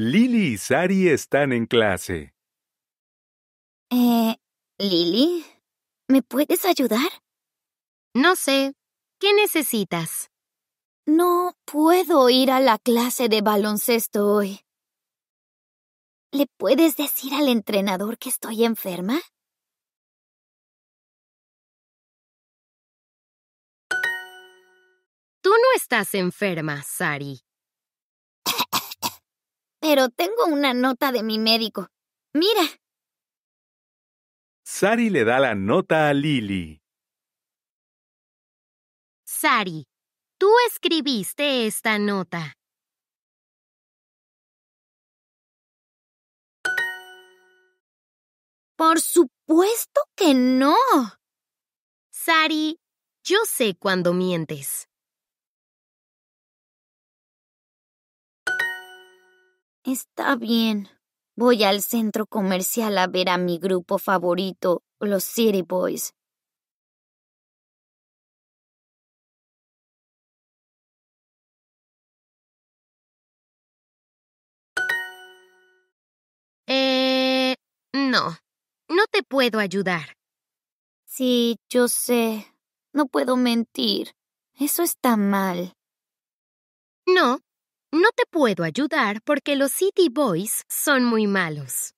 Lily y Sari están en clase. Eh, Lili, ¿me puedes ayudar? No sé. ¿Qué necesitas? No puedo ir a la clase de baloncesto hoy. ¿Le puedes decir al entrenador que estoy enferma? Tú no estás enferma, Sari pero tengo una nota de mi médico. Mira. Sari le da la nota a Lily. Sari, tú escribiste esta nota. Por supuesto que no. Sari, yo sé cuando mientes. Está bien. Voy al centro comercial a ver a mi grupo favorito, los City Boys. Eh... No, no te puedo ayudar. Sí, yo sé. No puedo mentir. Eso está mal. No, no te puedo ayudar porque los City Boys son muy malos.